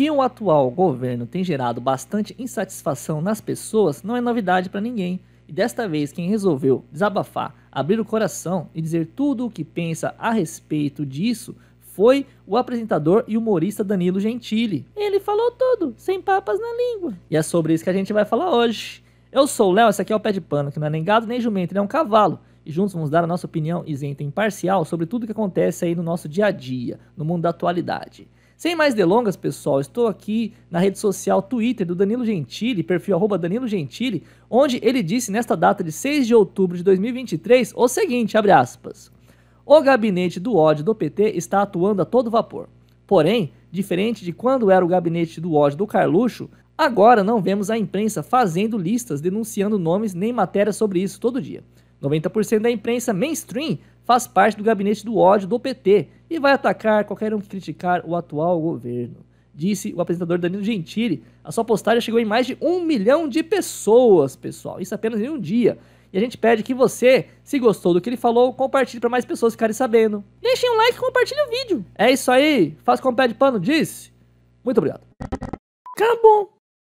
que o atual governo tem gerado bastante insatisfação nas pessoas não é novidade para ninguém. E desta vez, quem resolveu desabafar, abrir o coração e dizer tudo o que pensa a respeito disso foi o apresentador e humorista Danilo Gentili. Ele falou tudo, sem papas na língua. E é sobre isso que a gente vai falar hoje. Eu sou o Léo, esse aqui é o Pé de Pano, que não é nem gado nem jumento, ele é um cavalo e juntos vamos dar a nossa opinião isenta e imparcial sobre tudo o que acontece aí no nosso dia a dia, no mundo da atualidade. Sem mais delongas, pessoal, estou aqui na rede social Twitter do Danilo Gentili, perfil arroba Danilo Gentili, onde ele disse nesta data de 6 de outubro de 2023 o seguinte, abre aspas, o gabinete do ódio do PT está atuando a todo vapor. Porém, diferente de quando era o gabinete do ódio do Carluxo, agora não vemos a imprensa fazendo listas, denunciando nomes nem matérias sobre isso todo dia. 90% da imprensa mainstream faz parte do gabinete do ódio do PT e vai atacar qualquer um que criticar o atual governo. Disse o apresentador Danilo Gentili. A sua postagem chegou em mais de um milhão de pessoas, pessoal. Isso apenas em um dia. E a gente pede que você, se gostou do que ele falou, compartilhe para mais pessoas ficarem sabendo. Deixem um like e compartilhe o vídeo. É isso aí. Faz com o pé de pano, disse. Muito obrigado. Acabou.